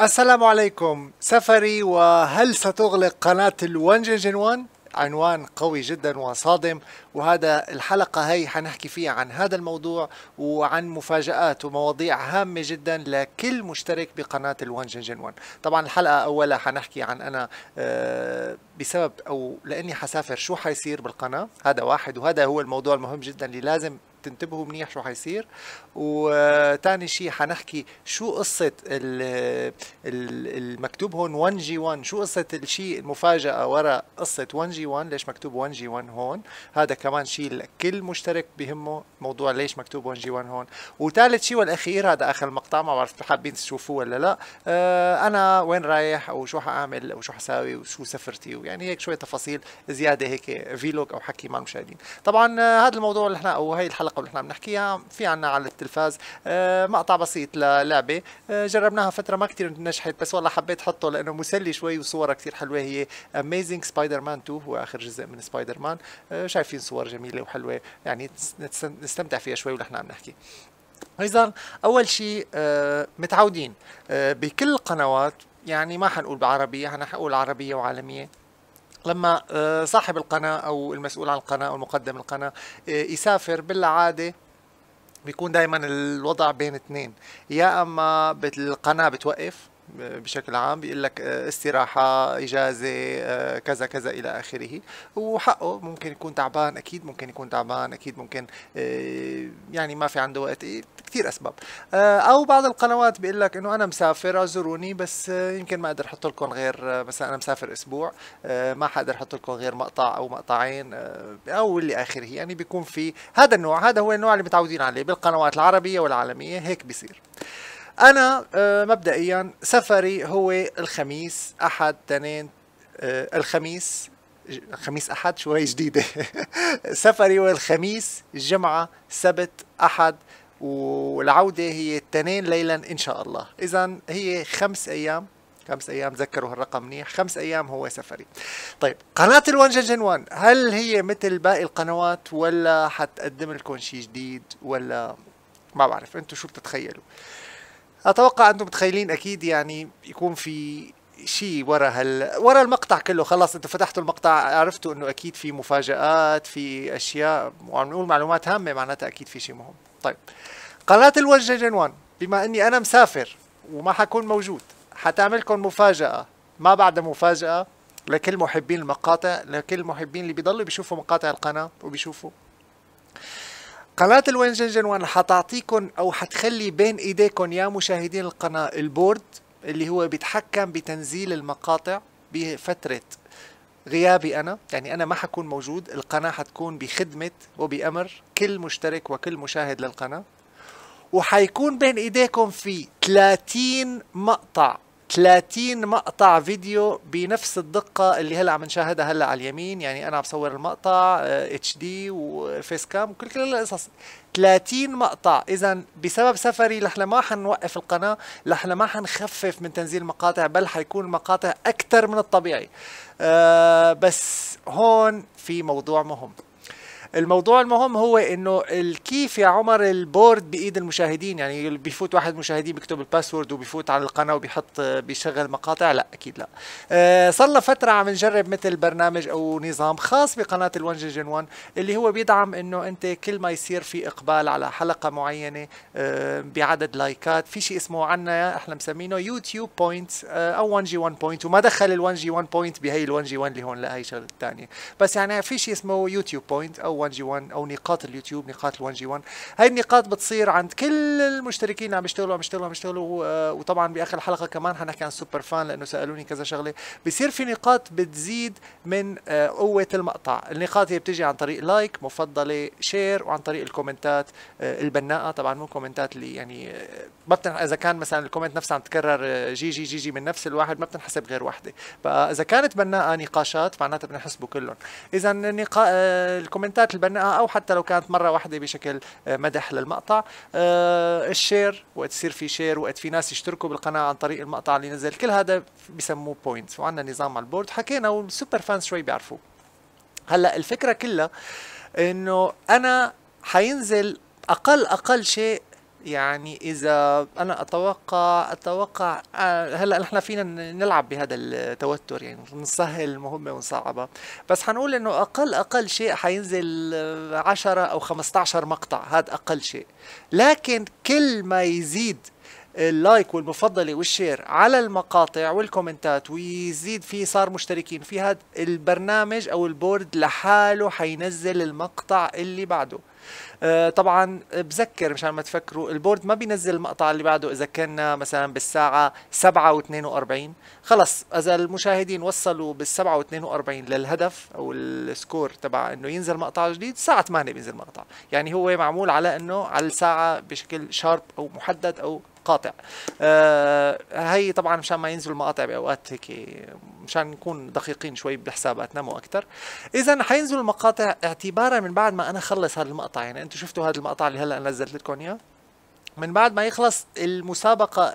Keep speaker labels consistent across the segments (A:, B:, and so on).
A: السلام عليكم سفري وهل ستغلق قناة جن وان؟ عنوان قوي جدا وصادم وهذا الحلقة هي حنحكي فيها عن هذا الموضوع وعن مفاجآت ومواضيع هامة جدا لكل مشترك بقناة الوان جن وان طبعا الحلقة أولها حنحكي عن أنا آه، بسبب أو لأني حسافر شو حيصير بالقناة هذا واحد وهذا هو الموضوع المهم جدا اللي لازم تنتبهوا منيح شو حيصير وثاني شيء حنحكي شو قصه المكتوب هون 1 جي 1 شو قصه الشيء المفاجاه وراء قصه 1 جي 1 ليش مكتوب 1 جي 1 هون هذا كمان شيء الكل مشترك بهمه موضوع ليش مكتوب 1 جي 1 هون وثالث شيء والاخير هذا اخر مقطع ما بعرف حابين تشوفوه ولا لا آه انا وين رايح او شو حاعمل او شو حساوي وشو سفرتي ويعني هيك شويه تفاصيل زياده هيك فيلوج او حكي مع المشاهدين طبعا آه، هذا الموضوع اللي احنا او هي الحلقه الحلقه اللي احنا عم نحكيها في عنا على التلفاز آه، مقطع بسيط للعبه آه، جربناها فتره ما كثير نجحت بس والله حبيت حطه لانه مسلي شوي وصورها كثير حلوه هي اميزنج سبايدر مان 2 هو اخر جزء من سبايدر آه، مان شايفين صور جميله وحلوه يعني نستمتع فيها شوي ونحن عم نحكي اذا اول شيء متعودين بكل القنوات يعني ما حنقول بعربيه انا حقول عربيه وعالميه لما آه، صاحب القناة أو المسؤول عن القناة أو مقدم القناة آه، يسافر بالعادة بيكون دائما الوضع بين اثنين يا اما القناه بتوقف بشكل عام بيقول لك آه، استراحة إجازة آه، كذا كذا إلى آخره وحقه ممكن يكون تعبان أكيد ممكن يكون تعبان أكيد ممكن آه، يعني ما في عنده وقت إيه، كثير أسباب أو بعض القنوات بيقول لك إنه أنا مسافر اعذروني بس يمكن ما أقدر أحط لكم غير مثلا أنا مسافر أسبوع ما حقدر أحط لكم غير مقطع أو مقطعين أو اللي آخره يعني بيكون في هذا النوع هذا هو النوع اللي متعودين عليه بالقنوات العربية والعالمية هيك بيصير انا آه، مبدئيا سفري هو الخميس احد تنين آه، الخميس خميس احد شوي جديده سفري هو الخميس الجمعه سبت احد والعودة هي التنين ليلا إن شاء الله إذا هي خمس أيام خمس أيام تذكروا هالرقم منيح خمس أيام هو سفري طيب قناة الوان جن وان هل هي مثل باقي القنوات ولا حتقدم لكم شيء جديد ولا ما بعرف انتم شو بتتخيلوا اتوقع انتم متخيلين اكيد يعني يكون في شيء ورا هال ورا المقطع كله خلص انتم فتحتوا المقطع عرفتوا انه اكيد في مفاجات في اشياء وعم نقول معلومات هامه معناتها اكيد في شيء مهم طيب قناه الوجه جنوان بما اني انا مسافر وما حكون موجود حتعملكم مفاجاه ما بعد مفاجاه لكل محبين المقاطع لكل المحبين اللي بيضلوا بيشوفوا مقاطع القناه وبيشوفوا قناة الوين جنجن وانا حتعطيكم او حتخلي بين ايديكم يا مشاهدين القناة البورد اللي هو بيتحكم بتنزيل المقاطع بفترة غيابي انا يعني انا ما حكون موجود القناة حتكون بخدمة وبامر كل مشترك وكل مشاهد للقناة وحيكون بين ايديكم في 30 مقطع 30 مقطع فيديو بنفس الدقة اللي هلا عم نشاهدها هلا على اليمين يعني أنا عم صور المقطع اتش آه، دي وفيس كام وكل كل القصص 30 مقطع إذا بسبب سفري نحن ما حنوقف القناة نحن ما حنخفف من تنزيل مقاطع بل حيكون المقاطع أكثر من الطبيعي أه بس هون في موضوع مهم الموضوع المهم هو انه كيف يا عمر البورد بايد المشاهدين يعني بيفوت واحد مشاهدين بيكتب الباسورد وبيفوت على القناه وبيحط بيشغل مقاطع لا اكيد لا آه، صار لنا فتره عم نجرب مثل برنامج او نظام خاص بقناه الون جن 1 اللي هو بيدعم انه انت كل ما يصير في اقبال على حلقه معينه آه، بعدد لايكات في شيء اسمه عنا احنا مسمينه يوتيوب بوينت آه، او 1 جي 1 بوينت وما دخل ال 1 جي 1 بوينت بهي ال 1 جي 1 اللي هون لا هي شغله ثانيه بس يعني في شيء اسمه يوتيوب بوينت او 1 جي 1 او نقاط اليوتيوب نقاط ال1 جي 1 هاي النقاط بتصير عند كل المشتركين اللي عم يشتغلوا عم يشتغلوا عم يشتغلوا وطبعا باخر الحلقه كمان حنحكي عن سوبر فان لانه سالوني كذا شغله بصير في نقاط بتزيد من آه، قوه المقطع النقاط هي بتجي عن طريق لايك مفضله شير وعن طريق الكومنتات آه، البناءه طبعا مو كومنتات اللي يعني آه، ما بتنح اذا كان مثلا الكومنت نفسه عم تكرر جي جي جي جي من نفس الواحد ما بتنحسب غير واحده فاذا كانت بناءه نقاشات معناتها بنحسبه كلهم اذا النقا... الكومنتات البناءة او حتى لو كانت مره واحده بشكل آه، مدح للمقطع آه، الشير وقت يصير في شير وقت في ناس يشتركوا بالقناه عن طريق المقطع اللي نزل كل هذا بسموه بوينتس وعندنا نظام على البورد حكينا والسوبر فانس شوي بيعرفوه هلا الفكره كلها انه انا حينزل اقل اقل شيء يعني اذا انا اتوقع اتوقع آه، هلا نحن فينا نلعب بهذا التوتر يعني نسهل المهمه ونصعبها بس حنقول انه اقل اقل شيء حينزل 10 آه، او 15 مقطع هذا اقل شيء لكن كل ما يزيد اللايك والمفضلة والشير على المقاطع والكومنتات ويزيد في صار مشتركين في هذا البرنامج او البورد لحاله حينزل المقطع اللي بعده آه، طبعا بذكر مشان ما تفكروا البورد ما بينزل المقطع اللي بعده اذا كنا مثلا بالساعه 7 و42 خلص اذا المشاهدين وصلوا بالسبعة و42 للهدف او السكور تبع انه ينزل مقطع جديد الساعه 8 بينزل مقطع يعني هو معمول على انه على الساعه بشكل شارب او محدد او قاطع آه هي طبعا مشان ما ينزلوا المقاطع باوقات هيك مشان نكون دقيقين شوي بحساباتنا مو اكثر اذا حينزلوا المقاطع اعتبارا من بعد ما انا خلص هذا المقطع يعني انتم شفتوا هذا المقطع اللي هلا نزلت لكم اياه من بعد ما يخلص المسابقه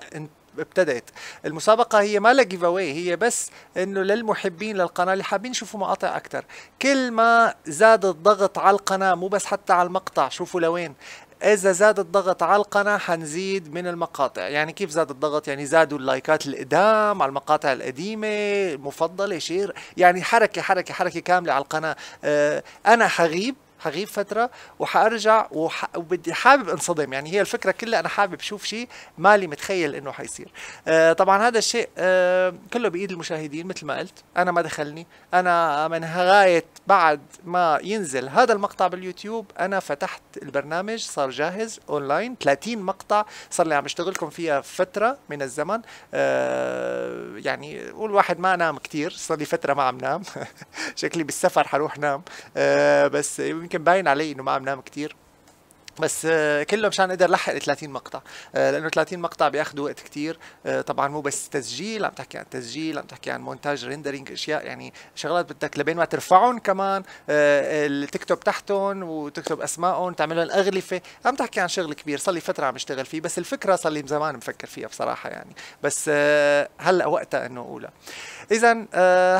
A: ابتدت المسابقه هي ما لها جيف اواي هي بس انه للمحبين للقناه اللي حابين يشوفوا مقاطع اكثر كل ما زاد الضغط على القناه مو بس حتى على المقطع شوفوا لوين اذا زاد الضغط على القناه حنزيد من المقاطع يعني كيف زاد الضغط يعني زادوا اللايكات القدام على المقاطع القديمه المفضله شير يعني حركه حركه حركه كامله على القناه آه، انا حغيب حغيب فتره وحارجع وح... وبدي حابب انصدم يعني هي الفكره كلها انا حابب شوف شيء مالي متخيل انه حيصير آه طبعا هذا الشيء آه كله بايد المشاهدين مثل ما قلت انا ما دخلني انا من غايه بعد ما ينزل هذا المقطع باليوتيوب انا فتحت البرنامج صار جاهز اونلاين 30 مقطع صار لي عم اشتغلكم فيها فتره من الزمن آه يعني قول واحد ما نام كثير صار لي فتره ما عم نام شكلي بالسفر حروح نام آه بس يمكن باين علي انه ما عم نام كثير بس آه، كله مشان اقدر لحق 30 مقطع آه، لانه 30 مقطع بياخذوا وقت كتير آه، طبعا مو بس تسجيل عم تحكي عن تسجيل عم تحكي عن مونتاج ريندرينج اشياء يعني شغلات بدك لبين ما ترفعهم كمان تكتب تحتهم وتكتب اسمائهم تعمل لهم اغلفه عم تحكي عن شغل كبير صار لي فتره عم اشتغل فيه بس الفكره صار لي زمان مفكر فيها بصراحه يعني بس هلا وقتها انه اقولها اذا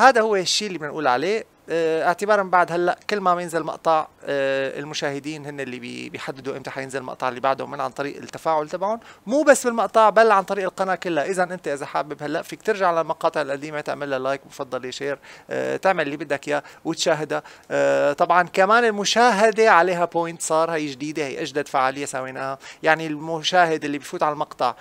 A: هذا هو الشيء اللي بنقول عليه آه، اعتبارا بعد هلا كل ما بينزل مقطع آه، المشاهدين هن اللي بيحددوا امتى حينزل المقطع اللي بعده من عن طريق التفاعل تبعهم مو بس بالمقطع بل عن طريق القناه كلها اذا انت اذا حابب هلا فيك ترجع للمقاطع القديمه تعمل لها لايك مفضله شير آه، تعمل اللي بدك اياه وتشاهدها طبعا كمان المشاهده عليها بوينت صار هي جديده هي اجدد فعاليه سويناها يعني المشاهد اللي بفوت على المقطع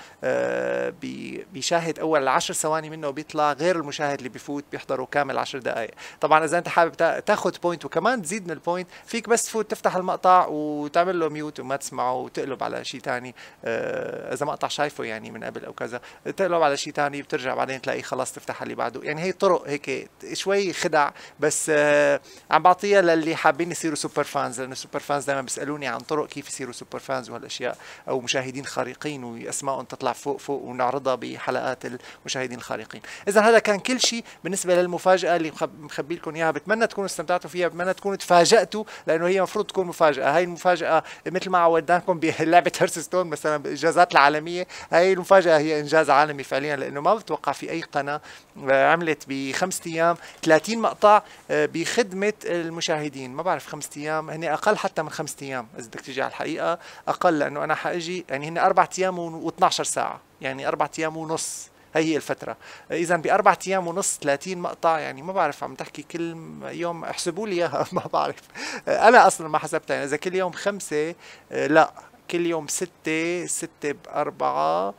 A: بيشاهد اول 10 ثواني منه بيطلع غير المشاهد اللي بفوت بيحضره كامل 10 دقائق طبعا اذا انت حابب تاخذ بوينت وكمان تزيد من البوينت فيك بس تفوت تفتح المقطع وتعمل له ميوت وما تسمعه وتقلب على شيء ثاني آه، اذا مقطع شايفه يعني من قبل او كذا تقلب على شيء ثاني بترجع بعدين تلاقيه خلاص تفتح اللي بعده يعني هي طرق هيك شوي خدع بس آه، عم بعطيها للي حابين يصيروا سوبر فانز لانه السوبر فانز دائما بيسالوني عن طرق كيف يصيروا سوبر فانز وهالاشياء او مشاهدين خارقين واسمائهم تطلع فوق فوق ونعرضها بحلقات المشاهدين الخارقين اذا هذا كان كل شيء بالنسبه للمفاجاه اللي مخبي لكم اياها بتمنى تكونوا استمتعتوا فيها بتمنى تكونوا تفاجأتوا لانه هي المفروض تكون مفاجاه هاي المفاجاه مثل ما عودناكم بلعبه ستون مثلا بالانجازات العالميه هاي المفاجاه هي انجاز عالمي فعليا لانه ما بتوقع في اي قناه آه، عملت بخمسة ايام 30 مقطع آه، بخدمه المشاهدين ما بعرف خمسة ايام هن اقل حتى من خمسة ايام اذا بدك تيجي على الحقيقه اقل لانه انا حاجي يعني هن اربع ايام و12 ساعه يعني اربع ايام ونص هي هي الفتره اذا باربع ايام ونص 30 مقطع يعني ما بعرف عم تحكي كل يوم احسبوا لي اياها ما بعرف انا اصلا ما حسبتها يعني اذا كل يوم خمسه لا كل يوم ستة ستة بأربعة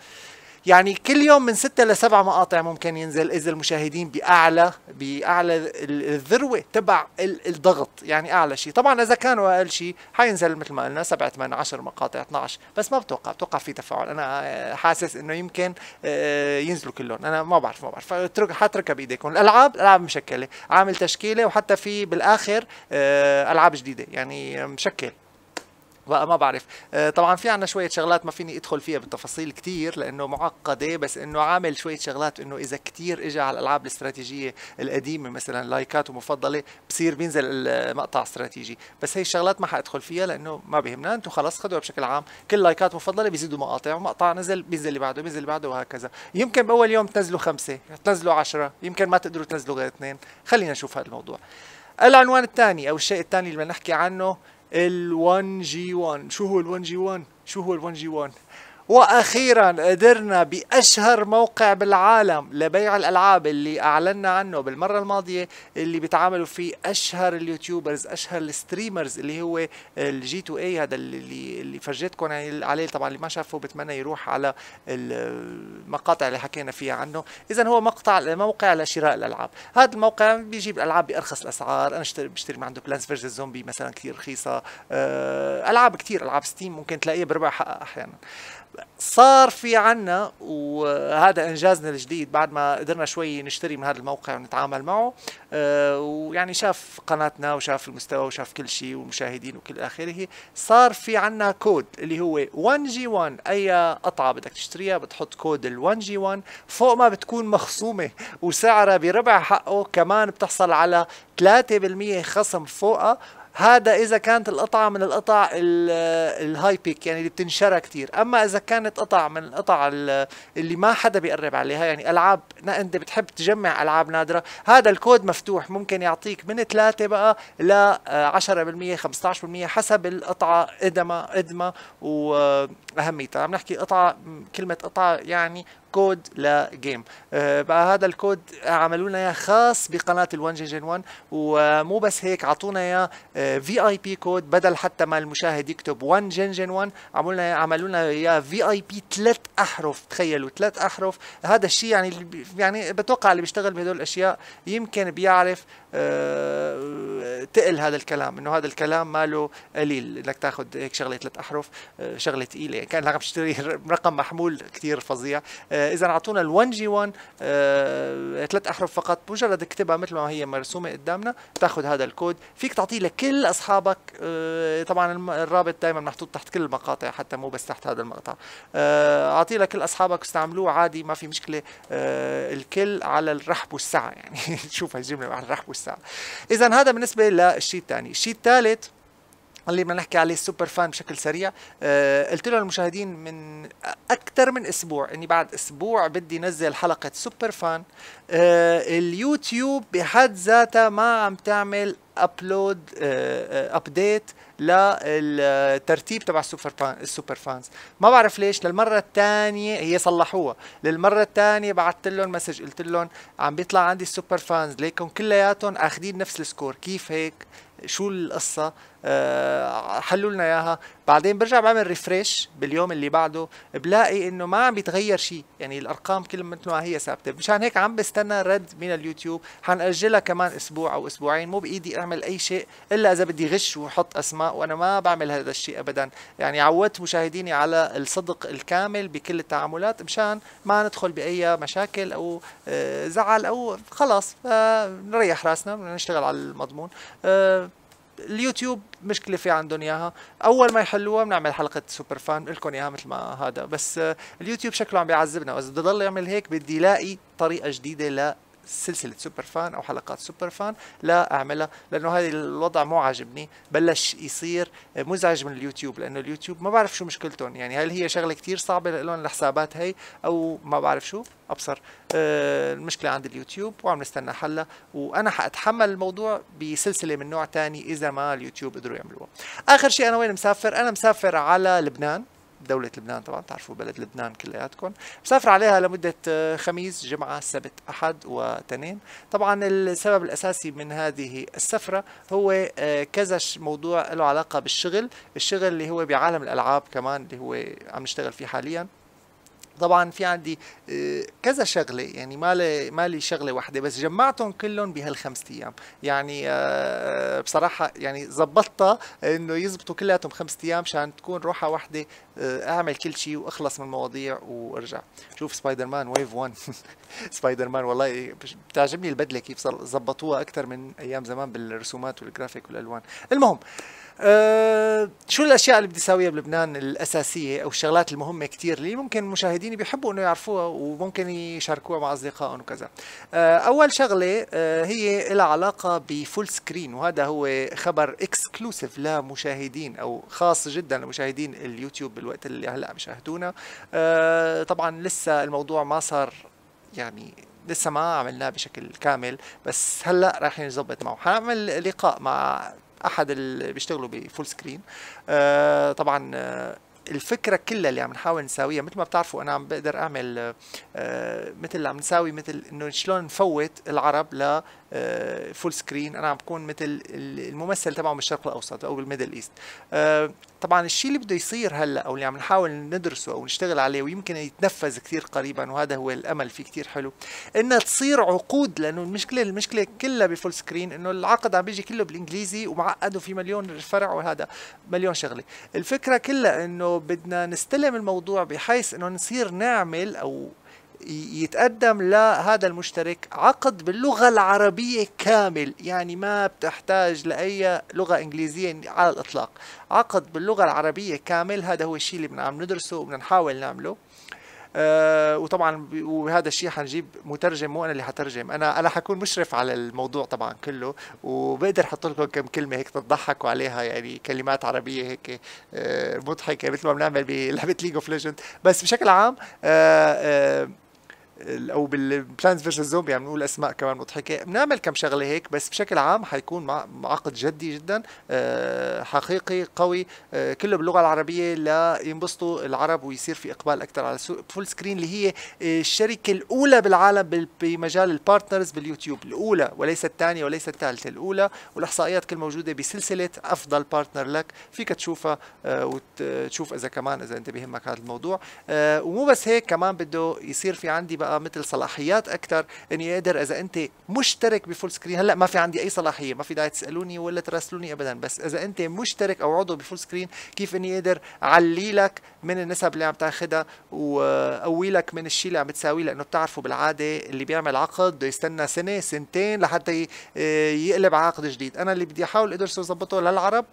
A: يعني كل يوم من ستة لسبع مقاطع ممكن ينزل اذا المشاهدين باعلى باعلى الذروه تبع الضغط يعني اعلى شيء طبعا اذا كانوا اقل شيء حينزل مثل ما قلنا سبعة ثمان 10 مقاطع 12 بس ما بتوقع بتوقع في تفاعل انا حاسس انه يمكن آه، ينزلوا كلهم انا ما بعرف ما بعرف فترك حتركها بايديكم الالعاب ألعاب مشكله عامل تشكيله وحتى في بالاخر آه، العاب جديده يعني مشكل بقى ما بعرف آه، طبعا في عنا شويه شغلات ما فيني ادخل فيها بالتفاصيل كتير لانه معقده بس انه عامل شويه شغلات انه اذا كتير اجى على الالعاب الاستراتيجيه القديمه مثلا لايكات ومفضله بصير بينزل المقطع استراتيجي بس هي الشغلات ما حادخل فيها لانه ما بيهمنا انتم خلص خدوها بشكل عام كل لايكات مفضله بيزيدوا مقاطع ومقطع نزل بينزل اللي بعده بينزل اللي بعده وهكذا يمكن باول يوم تنزلوا خمسه تنزلوا عشرة يمكن ما تقدروا تنزلوا غير اثنين خلينا نشوف هذا الموضوع العنوان الثاني او الشيء الثاني اللي بدنا نحكي عنه ال 1 جي 1 شو هو ال 1 جي 1 شو هو ال 1 جي 1 واخيرا قدرنا باشهر موقع بالعالم لبيع الالعاب اللي اعلنا عنه بالمره الماضيه اللي بيتعاملوا فيه اشهر اليوتيوبرز اشهر الستريمرز اللي هو الجي تو اي هذا اللي اللي فرجيتكم عليه طبعا اللي ما شافه بتمنى يروح على المقاطع اللي حكينا فيها عنه اذا هو مقطع موقع لشراء الالعاب هذا الموقع بيجيب الالعاب بارخص الاسعار انا اشتري بشتري من عنده بلانس فيرجن زومبي مثلا كثير رخيصه آه، العاب كثير العاب ستيم ممكن تلاقيها بربع حق احيانا صار في عنا وهذا انجازنا الجديد بعد ما قدرنا شوي نشتري من هذا الموقع ونتعامل معه آه، ويعني شاف قناتنا وشاف المستوى وشاف كل شيء والمشاهدين وكل اخره صار في عنا كود اللي هو 1 جي 1 اي قطعه بدك تشتريها بتحط كود ال1 جي 1 فوق ما بتكون مخصومه وسعرها بربع حقه كمان بتحصل على 3% خصم فوقها هذا اذا كانت القطعه من القطع الهاي بيك يعني اللي بتنشرى كثير اما اذا كانت قطع من القطع اللي ما حدا بيقرب عليها يعني العاب انت بتحب تجمع العاب نادره هذا الكود مفتوح ممكن يعطيك من 3 بقى ل 10% آه، 15% حسب القطعه قدمها قدمها واهميتها عم نحكي قطعه كلمه قطعه يعني كود لجيم آه، بقى هذا الكود عملوا لنا اياه خاص بقناه ال1 جي 1 ومو بس هيك اعطونا اياه في اي بي كود بدل حتى ما المشاهد يكتب 1 جين جين 1 لنا عملوا لنا اياه في اي بي ثلاث احرف تخيلوا ثلاث احرف هذا الشيء يعني يعني بتوقع اللي بيشتغل بهدول الاشياء يمكن بيعرف آه، تقل هذا الكلام انه هذا الكلام ماله قليل انك تاخذ هيك آه، شغله ثلاث احرف شغله ثقيله يعني كان عم تشتري رقم محمول كثير فظيع آه، اذا اعطونا ال1 جي 1 ثلاث احرف فقط مجرد اكتبها مثل ما هي مرسومه قدامنا تاخذ هذا الكود فيك تعطيه لكل اصحابك طبعا الرابط دائما محطوط تحت كل المقاطع حتى مو بس تحت هذا المقطع اعطيه لكل اصحابك واستعملوه عادي ما في مشكله الكل على الرحب والسعه يعني شوف هالجمله على الرحب والسعه ساعة إذا هذا بالنسبة للشيء الثاني الشيء الثالث اللي بدنا نحكي عليه السوبر فان بشكل سريع آه، قلت له للمشاهدين من اكثر من اسبوع اني يعني بعد اسبوع بدي نزل حلقه سوبر فان آه، اليوتيوب بحد ذاتها ما عم تعمل ابلود ابديت آه، للترتيب تبع السوبر فان السوبر فانز ما بعرف ليش للمره الثانيه هي صلحوها للمره الثانيه بعثت لهم مسج قلت لهم عم بيطلع عندي السوبر فانز ليكم كلياتهم اخذين نفس السكور كيف هيك شو القصه آه، حلوا لنا اياها بعدين برجع بعمل ريفريش باليوم اللي بعده بلاقي انه ما عم بيتغير شيء يعني الارقام كل مثل ما هي ثابته مشان هيك عم بستنى رد من اليوتيوب حنأجلها كمان اسبوع او اسبوعين مو بايدي اعمل اي شيء الا اذا بدي غش وحط اسماء وانا ما بعمل هذا الشيء ابدا يعني عودت مشاهديني على الصدق الكامل بكل التعاملات مشان ما ندخل باي مشاكل او آه، زعل او خلاص آه، نريح راسنا نشتغل على المضمون اليوتيوب مشكله في عندهم اياها اول ما يحلوها بنعمل حلقه سوبر فان لكم اياها مثل ما هذا بس اليوتيوب شكله عم بيعذبنا واذا بده يضل يعمل هيك بدي الاقي طريقه جديده سلسله سوبر فان او حلقات سوبر فان لا اعملها لانه هذا الوضع مو عاجبني بلش يصير مزعج من اليوتيوب لانه اليوتيوب ما بعرف شو مشكلتهم يعني هل هي شغله كتير صعبه لهم الحسابات هي او ما بعرف شو ابصر آه، المشكله عند اليوتيوب وعم نستنى حلها وانا حاتحمل الموضوع بسلسله من نوع تاني اذا ما اليوتيوب قدروا يعملوها اخر شيء انا وين مسافر انا مسافر على لبنان دولة لبنان طبعا تعرفوا بلد لبنان كلياتكم مسافر عليها لمدة آه، خميس جمعة سبت أحد وتنين طبعا السبب الأساسي من هذه السفرة هو آه، كذا موضوع له علاقة بالشغل الشغل اللي هو بعالم الألعاب كمان اللي هو عم نشتغل فيه حاليا طبعا في عندي آه، كذا شغله يعني ما لي ما لي شغله واحده بس جمعتهم كلهم بهالخمس ايام يعني آه، بصراحه يعني ظبطتها انه يزبطوا كلياتهم خمس ايام عشان تكون روحه واحده آه، اعمل كل شيء واخلص من المواضيع وارجع شوف سبايدر مان ويف 1 سبايدر مان والله بتعجبني البدله كيف ظبطوها اكثر من ايام زمان بالرسومات والجرافيك والالوان المهم أه شو الاشياء اللي بدي اسويها بلبنان الاساسيه او الشغلات المهمه كثير اللي ممكن المشاهدين بيحبوا انه يعرفوها وممكن يشاركوها مع اصدقائهم وكذا أه اول شغله أه هي لها علاقه بفول سكرين وهذا هو خبر اكسكلوسيف لمشاهدين او خاص جدا لمشاهدين اليوتيوب بالوقت اللي هلا عم يشاهدونا أه طبعا لسه الموضوع ما صار يعني لسه ما عملناه بشكل كامل بس هلا رايحين نظبط معه حنعمل لقاء مع احد اللي بيشتغلوا بفول سكرين آه طبعا آه، الفكره كلها اللي عم نحاول نساويها مثل ما بتعرفوا انا عم بقدر اعمل آه مثل عم نساوي مثل انه شلون نفوت العرب فول آه، سكرين انا عم بكون مثل الممثل تبعه من الشرق الاوسط او الميدل ايست آه، طبعا الشيء اللي بده يصير هلا او اللي عم نحاول ندرسه او نشتغل عليه ويمكن يتنفذ كثير قريبا وهذا هو الامل فيه كثير حلو انها تصير عقود لانه المشكله المشكله كلها بفول سكرين انه العقد عم بيجي كله بالانجليزي ومعقد وفي مليون فرع وهذا مليون شغله الفكره كلها انه بدنا نستلم الموضوع بحيث انه نصير نعمل او يتقدم لهذا المشترك عقد باللغة العربية كامل يعني ما بتحتاج لأي لغة إنجليزية على الإطلاق عقد باللغة العربية كامل هذا هو الشيء اللي عم ندرسه وبدنا نحاول نعمله آه وطبعا وهذا الشيء حنجيب مترجم مو انا اللي حترجم انا انا حكون مشرف على الموضوع طبعا كله وبقدر احط لكم كم كلمه هيك تضحكوا عليها يعني كلمات عربيه هيك آه مضحكه مثل ما بنعمل بلعبه ليج اوف ليجند بس بشكل عام آه آه او بالبلانز فيرسز زومبي عم نقول اسماء كمان مضحكه بنعمل كم شغله هيك بس بشكل عام حيكون عقد جدي جدا آه، حقيقي قوي آه، كله باللغه العربيه لينبسطوا العرب ويصير في اقبال اكثر على السوق فول سكرين اللي هي آه، الشركه الاولى بالعالم بمجال البارتنرز باليوتيوب الاولى وليس الثانيه وليس الثالثه الاولى والاحصائيات كل موجوده بسلسله افضل بارتنر لك فيك تشوفها وتشوف اذا كمان اذا انت بهمك هذا الموضوع ومو بس هيك كمان بده يصير في عندي بقى بقى آه، مثل صلاحيات اكثر اني اقدر اذا انت مشترك بفول سكرين هلا ما في عندي اي صلاحيه ما في داعي تسالوني ولا تراسلوني ابدا بس اذا انت مشترك او عضو بفول سكرين كيف اني اقدر علي لك من النسب اللي عم تاخذها وقوي لك من الشيء اللي عم تساويه لانه بتعرفوا بالعاده اللي بيعمل عقد بده يستنى سنه سنتين لحتى آه، يقلب عقد جديد انا اللي بدي احاول ادرسه وظبطه للعرب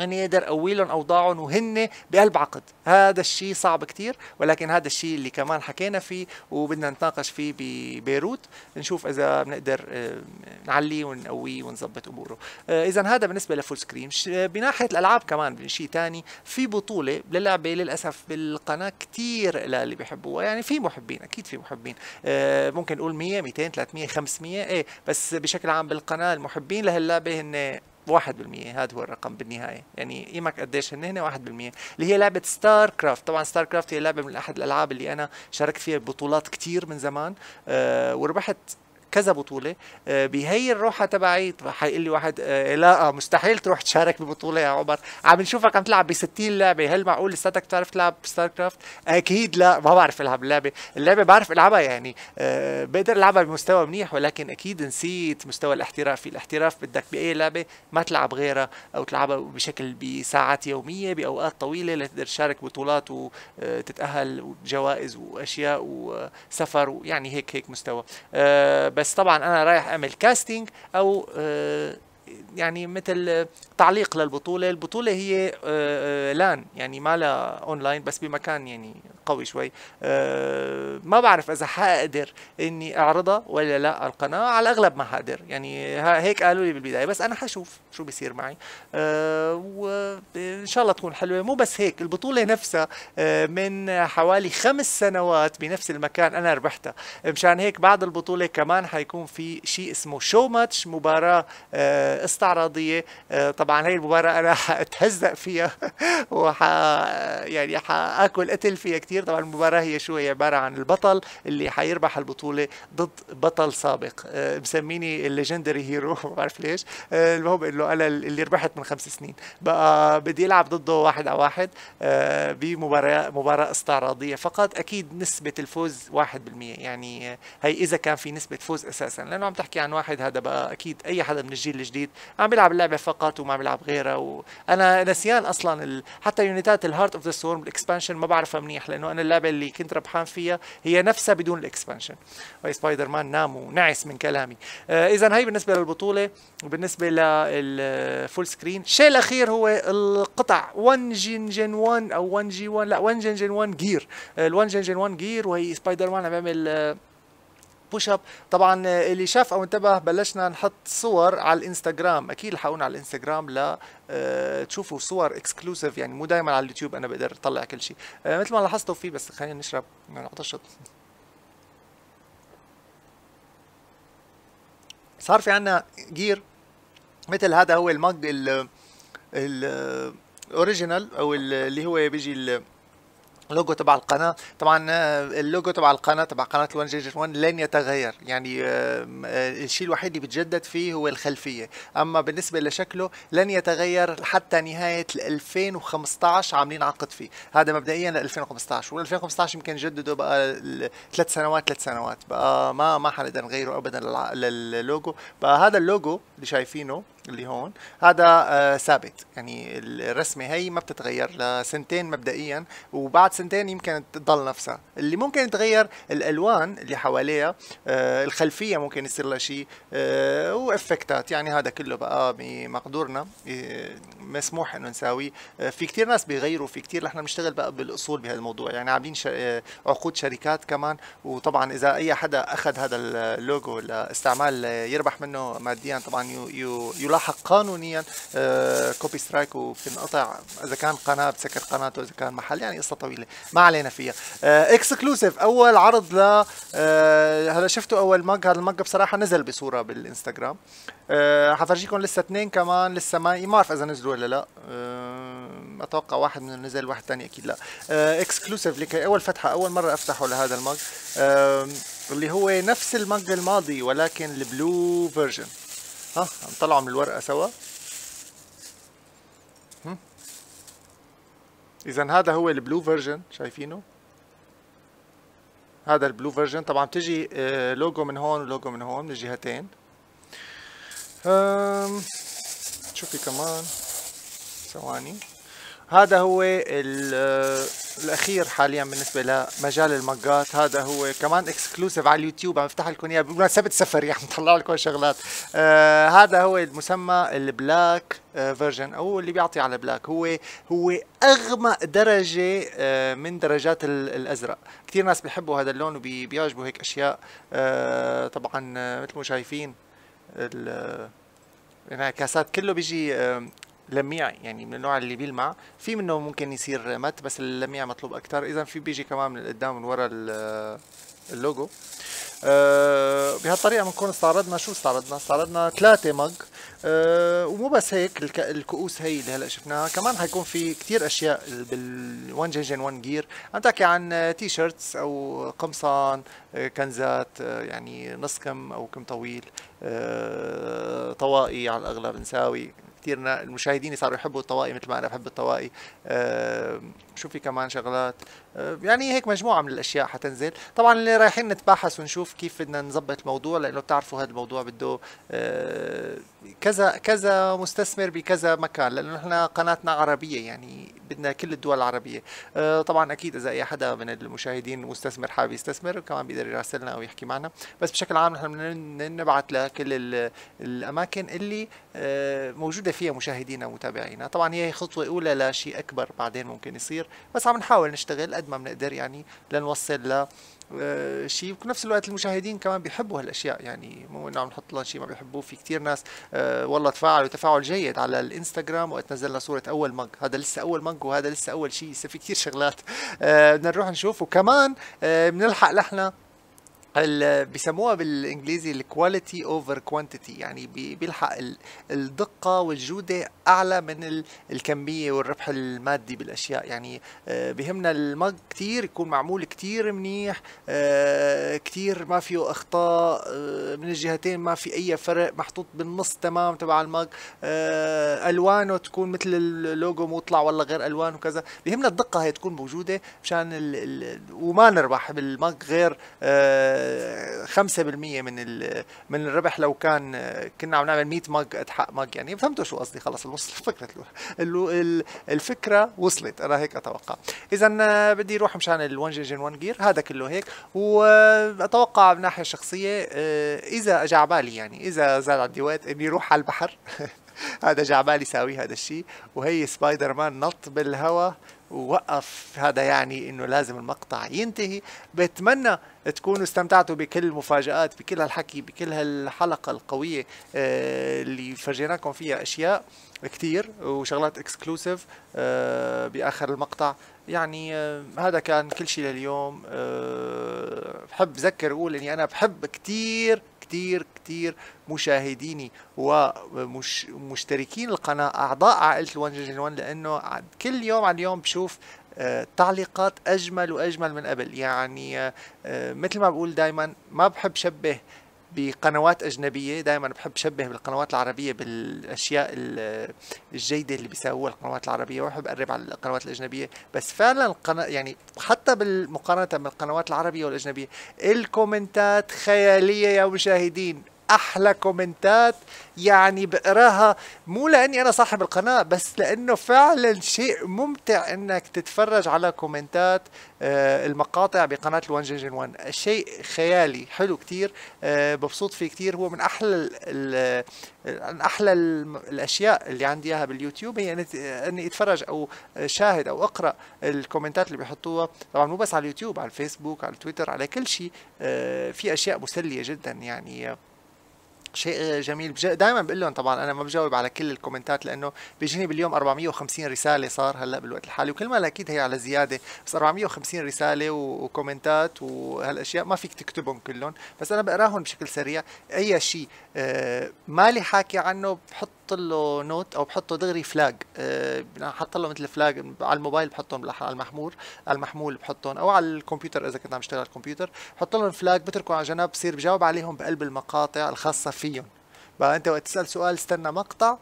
A: يعني يقدر لهم اوضاعهم وهن بقلب عقد هذا الشيء صعب كتير ولكن هذا الشيء اللي كمان حكينا فيه وبدنا نتناقش فيه ببيروت نشوف اذا بنقدر آه، نعليه ونقويه ونظبط اموره آه، اذا هذا بالنسبه لفول سكرين آه، بناحيه الالعاب كمان شيء ثاني في بطوله للعبه للاسف بالقناه كتير للي بيحبوها يعني في محبين اكيد في محبين ممكن نقول 100 200 300 500 ايه بس بشكل عام بالقناه المحبين لهاللعبه هن واحد بالمية هذا هو الرقم بالنهايه يعني قيمك قديش هن هنا واحد بالمية اللي هي لعبه ستار كرافت طبعا ستار كرافت هي لعبه من احد الالعاب اللي انا شاركت فيها بطولات كتير من زمان أه وربحت كذا بطوله آه، بهي الروحه تبعي حيقول لي واحد آه، لا آه، مستحيل تروح تشارك ببطوله يا عمر عم نشوفك عم تلعب ب 60 لعبه هل معقول لساتك بتعرف تلعب ستار كرافت اكيد لا ما بعرف العب اللعبه اللعبه بعرف العبها يعني بقدر العبها بمستوى منيح ولكن اكيد نسيت مستوى الاحترافي الاحتراف بدك باي لعبه ما تلعب غيرها او تلعبها بشكل بساعات يوميه باوقات طويله لتقدر تشارك بطولات وتتاهل وجوائز واشياء وسفر ويعني هيك هيك مستوى بس طبعا انا رايح اعمل كاستنج او آه، يعني مثل تعليق للبطولة البطولة هي آه، آه، لان يعني ما لها اونلاين بس بمكان يعني قوي شوي آه، ما بعرف اذا حقدر اني اعرضها ولا لا القناة على الاغلب ما حقدر يعني هيك قالوا لي بالبداية بس انا حشوف شو بيصير معي وان شاء الله تكون حلوة مو بس هيك البطولة نفسها من حوالي خمس سنوات بنفس المكان انا ربحتها مشان هيك بعد البطولة كمان حيكون في شيء اسمه شو ماتش مباراة استعراضية طبعا طبعا هي المباراه انا هتهزق فيها وح يعني حاكل قتل فيها كثير طبعا المباراه هي شو هي عباره عن البطل اللي حيربح البطوله ضد بطل سابق آه، مسميني الليجندري هيرو ما بعرف ليش آه، المهم انه انا اللي ربحت من خمس سنين بقى بدي العب ضده واحد على واحد آه، بمباراه مباراه استعراضيه فقط اكيد نسبه الفوز 1% يعني هي اذا كان في نسبه فوز اساسا لانه عم تحكي عن واحد هذا بقى اكيد اي حدا من الجيل الجديد عم بيلعب اللعبه فقط وما عم يلعب غيرها وانا نسيان اصلا ال... حتى يونيتات الهارت اوف ذا ستورم الاكسبانشن ما بعرفها منيح لانه انا اللعبه اللي كنت ربحان فيها هي نفسها بدون الاكسبانشن سبايدر مان نام ونعس من كلامي آه اذا هي بالنسبه للبطوله وبالنسبه للفول سكرين الشيء الاخير هو القطع 1 جن 1 او 1 جي 1 لا 1 جن 1 جير ال 1 جن 1 جير وهي سبايدر مان عم يعمل آه، بوش اب طبعا آه، اللي شاف او انتبه بلشنا نحط صور على الانستغرام اكيد لحقونا على الانستغرام ل آه، تشوفوا صور اكسكلوسيف يعني مو دائما على اليوتيوب انا بقدر اطلع كل شيء آه، مثل ما لاحظتوا في بس خلينا نشرب نعطي صار في عنا جير مثل هذا هو المج ال الاوريجينال او اللي هو بيجي لوجو تبع القناه طبعا آه، اللوجو تبع القناه تبع قناه الوان جي جي 1 لن يتغير يعني آه، الشيء الوحيد اللي بتجدد فيه هو الخلفيه اما بالنسبه لشكله لن يتغير حتى نهايه 2015 عاملين عقد فيه هذا مبدئيا ل 2015 وال 2015 يمكن جددوا بقى ثلاث سنوات ثلاث سنوات بقى ما ما حنقدر نغيره ابدا للوجو بقى هذا اللوجو اللي شايفينه اللي هون هذا آه، ثابت يعني الرسمه هي ما بتتغير لسنتين مبدئيا وبعد سنتين يمكن تضل نفسها اللي ممكن يتغير الالوان اللي حواليها آه، الخلفيه ممكن يصير لها شيء آه، وافكتات يعني هذا كله بقى بمقدورنا مسموح انه نساويه في كثير ناس بيغيروا في كثير نحن بنشتغل بقى بالاصول بهذا الموضوع يعني عاملين عقود شركات كمان وطبعا اذا اي حدا اخذ هذا اللوجو لاستعمال يربح منه ماديا طبعا يو يو لاحق قانونيا كوبي سترايك وبتنقطع اذا كان قناه بتسكر قناته اذا كان محل يعني قصه طويله ما علينا فيها اكسكلوسيف آه، اول عرض ل هلا آه، شفتوا اول ماج هذا المج بصراحه نزل بصوره بالانستغرام آه، حفرجيكم لسه اثنين كمان لسه ما ما بعرف اذا نزلوا ولا لا اتوقع واحد منهم نزل واحد ثاني اكيد لا اكسكلوسيف لكي اول فتحه اول مره افتحه لهذا المج اللي هو نفس المج الماضي ولكن البلو فيرجن ها هنطلعه من الورقه سوا اذا هذا هو البلو فيرجن شايفينه هذا البلو فيرجن طبعا بتجي لوجو آه، من هون ولوجو من هون من الجهتين شوفي كمان ثواني هذا هو ال آه، الاخير حاليا بالنسبه لمجال المقات هذا هو كمان اكسكلوسيف على اليوتيوب عم بفتح لكم اياه بمناسبه سفري عم طلع لكم شغلات آه هذا هو المسمى البلاك فيرجن آه، او اللي بيعطي على بلاك هو هو اغمق درجه آه، من درجات الازرق كثير ناس بيحبوا هذا اللون وبيعجبوا هيك اشياء آه طبعا آه، مثل ما شايفين الانعكاسات كله بيجي لميع يعني من النوع اللي بيلمع في منه ممكن يصير مات بس اللميع مطلوب اكثر اذا في بيجي كمان من قدام من ورا اللوجو أه بهالطريقه بنكون استعرضنا شو استعرضنا؟ استعرضنا ثلاثه مج أه ومو بس هيك الكؤوس هي اللي هلا شفناها كمان حيكون في كتير اشياء بال 1 جيجن 1 جير عم تحكي عن تي شيرتس او قمصان آه، كنزات آه، يعني نص كم او كم طويل أه طواقي على الاغلب نساوي كثير المشاهدين صاروا يحبوا الطوائي مثل ما انا بحب الطوائي آه، شو في كمان شغلات آه، يعني هيك مجموعه من الاشياء حتنزل طبعا اللي رايحين نتباحث ونشوف كيف بدنا نظبط الموضوع لانه بتعرفوا هذا الموضوع بده آه، كذا كذا مستثمر بكذا مكان لانه نحن قناتنا عربيه يعني بدنا كل الدول العربيه طبعا اكيد اذا اي حدا من المشاهدين مستثمر حابب يستثمر كمان بيقدر يراسلنا او يحكي معنا بس بشكل عام نحن بنبعث لكل الاماكن اللي موجوده فيها مشاهدينا ومتابعينا طبعا هي خطوة أولى لشيء أكبر بعدين ممكن يصير بس عم نحاول نشتغل قد ما بنقدر يعني لنوصل ل آه، شيء وبنفس الوقت المشاهدين كمان بيحبوا هالاشياء يعني مو انه عم نحط لهم شيء ما بيحبوه في كثير ناس آه والله تفاعلوا تفاعل جيد على الانستغرام وقت نزلنا صوره اول مانج هذا لسه اول مانج وهذا لسه اول شيء لسه في كثير شغلات آه، بدنا نروح نشوف وكمان آه، بنلحق لحنا بيسموها بالانجليزي الكواليتي اوفر كوانتيتي يعني بيلحق الدقه والجوده اعلى من الكميه والربح المادي بالاشياء يعني آه، بهمنا المج كتير يكون معمول كتير منيح آه، كتير ما فيه اخطاء آه، من الجهتين ما في اي فرق محطوط بالنص تمام تبع المج الوانه تكون مثل اللوجو مو طلع والله غير الوان وكذا بهمنا الدقه هي تكون موجوده مشان وما نربح بالمج غير 5% من من الربح لو كان كنا عم نعمل 100 مج اتحق مج يعني فهمتوا شو قصدي خلص الوصل فكره الفكره وصلت انا هيك اتوقع اذا آه، بدي اروح مشان ال1 جيجن 1 جير هذا كله هيك واتوقع من ناحيه شخصيه آه، اذا اجى بالي يعني اذا زاد عندي وقت اني اروح على البحر هذا جعبالي ساوي هذا الشيء وهي سبايدر مان نط بالهواء ووقف هذا يعني انه لازم المقطع ينتهي بتمنى تكونوا استمتعتوا بكل المفاجآت بكل هالحكي بكل هالحلقة القوية آه، اللي فرجيناكم فيها اشياء كتير وشغلات اكسكلوسيف آه، باخر المقطع يعني آه، هذا كان كل شيء لليوم بحب ذكر اقول اني انا بحب كتير كتير كتير مشاهديني ومشتركين القناة أعضاء عائلة الوان جن وان لأنه كل يوم عن يوم بشوف آه، تعليقات أجمل وأجمل من قبل يعني آه، آه، مثل ما بقول دايما ما بحب شبه بقنوات أجنبية دائما بحب شبه بالقنوات العربية بالأشياء الجيدة اللي بيساووها القنوات العربية وبحب أقرب على القنوات الأجنبية بس فعلا القناة يعني حتى بالمقارنة بالقنوات العربية والأجنبية الكومنتات خيالية يا مشاهدين احلى كومنتات يعني بقراها مو لاني انا صاحب القناه بس لانه فعلا شيء ممتع انك تتفرج على كومنتات آه المقاطع بقناه الوان جنجن وان شيء خيالي حلو كتير آه فيه كتير هو من احلى الـ آه، من احلى الاشياء اللي عندي اياها باليوتيوب هي اني اتفرج او شاهد او اقرا الكومنتات اللي بيحطوها طبعا مو بس على اليوتيوب على الفيسبوك على تويتر على كل شيء آه في اشياء مسليه جدا يعني آه، شيء جميل دائما بقول لهم طبعا انا ما بجاوب على كل الكومنتات لانه بيجيني باليوم 450 رساله صار هلا بالوقت الحالي وكل ما اكيد هي على زياده بس 450 رساله وكومنتات وهالاشياء ما فيك تكتبهم كلهم بس انا بقراهم بشكل سريع اي شيء آه، مالي حاكي عنه بحط بحط له نوت او بحط له دغري فلاج آه، بحط يعني له مثل فلاج على الموبايل بحطهم على المحمول على المحمول بحطهم او على الكمبيوتر اذا كنت عم اشتغل على الكمبيوتر بحط لهم فلاج بتركه على جنب بصير بجاوب عليهم بقلب المقاطع الخاصه فيهم بقى انت وقت تسال سؤال استنى مقطع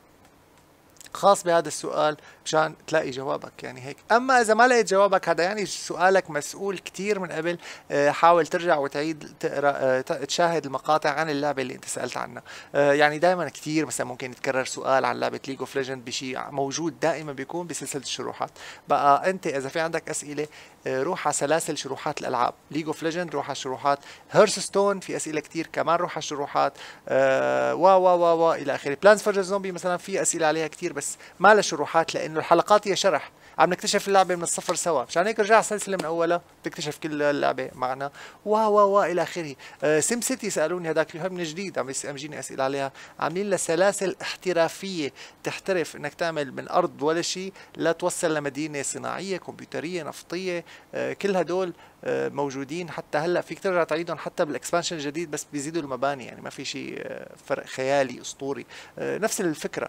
A: خاص بهذا السؤال مشان تلاقي جوابك يعني هيك اما اذا ما لقيت جوابك هذا يعني سؤالك مسؤول كتير من قبل آه، حاول ترجع وتعيد تقرا آه، تشاهد المقاطع عن اللعبه اللي انت سالت عنها آه، يعني دائما كتير مثلا ممكن يتكرر سؤال عن لعبه ليج اوف ليجند بشيء موجود دائما بيكون بسلسله الشروحات بقى انت اذا في عندك اسئله روح على سلاسل شروحات الالعاب ليج اوف ليجند روح على شروحات هيرث ستون في اسئله كثير كمان روح على شروحات آه وا وا وا الى اخره بلانس فور زومبي مثلا في اسئله عليها كثير بس ما لها شروحات لانه الحلقات هي شرح عم نكتشف اللعبه من الصفر سوا مشان هيك رجع سلسله من اولها بتكتشف كل اللعبه معنا و و و الى اخره آه سيم سيتي سالوني هذاك اليوم من جديد عم يجيني اسئله عليها عاملين لها سلاسل احترافيه تحترف انك تعمل من ارض ولا شيء لا توصل لمدينه صناعيه كمبيوتريه نفطيه آه كل هدول موجودين حتى هلا فيك ترجع تعيدهم حتى بالاكسبانشن الجديد بس بيزيدوا المباني يعني ما في شيء آه، فرق خيالي اسطوري آه، نفس الفكره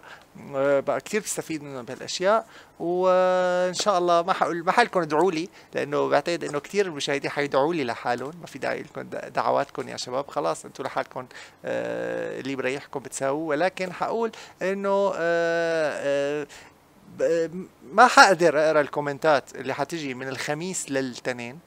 A: آه، بقى كثير بتستفيد منهم بهالاشياء وان شاء الله ما حقول ما حالكم ادعوا لي لانه بعتقد انه كثير المشاهدين حيدعوا لي لحالهم ما في داعي لكم دعواتكم يا شباب خلاص انتم لحالكم اللي بريحكم بتساووه ولكن حقول انه ما حقدر اقرا الكومنتات اللي حتجي من الخميس للتنين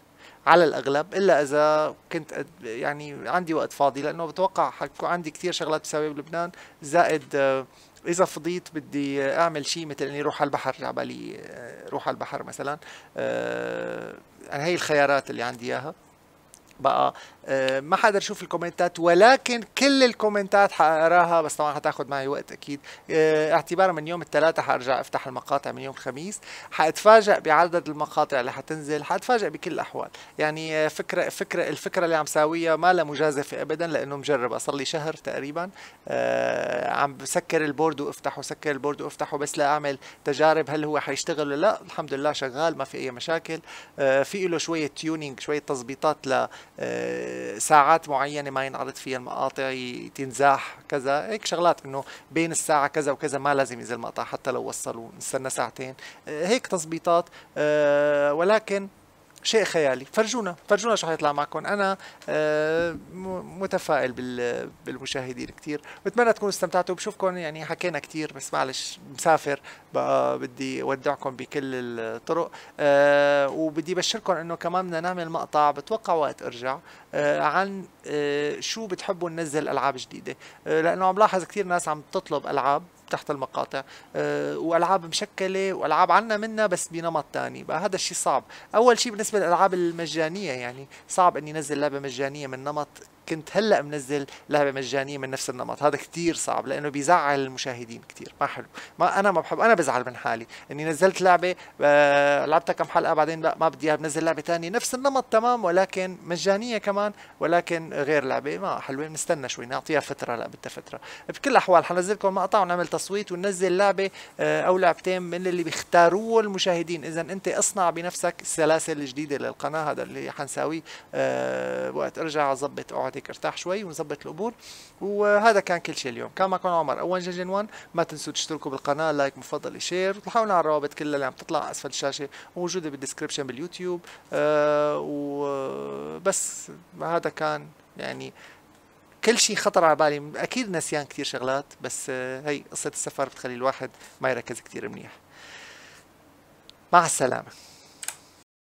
A: على الاغلب الا اذا كنت يعني عندي وقت فاضي لانه بتوقع حكو عندي كثير شغلات بسويها بلبنان زائد آه، اذا فضيت بدي اعمل شيء مثل اني روح على البحر على بالي آه، روح على البحر مثلا انا آه، هي الخيارات اللي عندي اياها بقى آه، ما حقدر اشوف الكومنتات ولكن كل الكومنتات حقراها بس طبعا حتاخذ معي وقت اكيد آه، اعتبارا من يوم الثلاثاء حارجع افتح المقاطع من يوم الخميس حاتفاجئ بعدد المقاطع اللي حتنزل حاتفاجئ بكل الاحوال يعني آه، فكره فكره الفكره اللي عم ساويها ما لها مجازفه ابدا لانه مجرب صار لي شهر تقريبا عم بسكر البورد وافتحه سكر البورد وافتحه بس لاعمل تجارب هل هو حيشتغل ولا لا الحمد لله شغال ما في اي مشاكل في له شويه تيونينج شويه تظبيطات ل آه، ساعات معينه ما ينعرض فيها المقاطع تنزاح كذا هيك شغلات انه بين الساعه كذا وكذا ما لازم ينزل مقطع حتى لو وصلوا نستنى ساعتين آه، هيك تظبيطات آه، ولكن شيء خيالي فرجونا فرجونا شو حيطلع معكم انا آه، متفائل بالمشاهدين كثير بتمنى تكونوا استمتعتوا بشوفكم يعني حكينا كثير بس معلش مسافر بقى بدي اودعكم بكل الطرق آه، وبدي بشركم انه كمان بدنا نعمل مقطع بتوقع وقت ارجع آه، عن شو بتحبوا ننزل العاب جديده لانه عم لاحظ كثير ناس عم تطلب العاب تحت المقاطع آه، والعاب مشكله والعاب عنا منا بس بنمط ثاني بقى هذا الشيء صعب اول شيء بالنسبه للالعاب المجانيه يعني صعب اني انزل لعبه مجانيه من نمط كنت هلا منزل لعبه مجانيه من نفس النمط هذا كثير صعب لانه بيزعل المشاهدين كثير ما حلو ما انا ما بحب انا بزعل من حالي اني نزلت لعبه آه، لعبتها كم حلقه بعدين لا ما بدي اياها بنزل لعبه ثانيه نفس النمط تمام ولكن مجانيه كمان ولكن غير لعبه ما حلوه بنستنى شوي نعطيها فتره لا بدها فتره بكل الاحوال حنزل لكم مقطع ونعمل تصويت وننزل لعبه آه، او لعبتين من اللي بيختاروه المشاهدين اذا انت اصنع بنفسك السلاسل الجديده للقناه هذا اللي حنساويه آه، وقت ارجع اظبط اقعد يعطيك ارتاح شوي ونظبط الامور وهذا كان كل شيء اليوم كان معكم عمر اول جنجن 1 ما تنسوا تشتركوا بالقناه لايك مفضل شير وتلحقونا على الروابط كلها اللي عم تطلع اسفل الشاشه وموجوده بالدسكربشن باليوتيوب آه وبس هذا كان يعني كل شيء خطر على بالي اكيد نسيان كثير شغلات بس آه، هي قصه السفر بتخلي الواحد ما يركز كثير منيح مع السلامه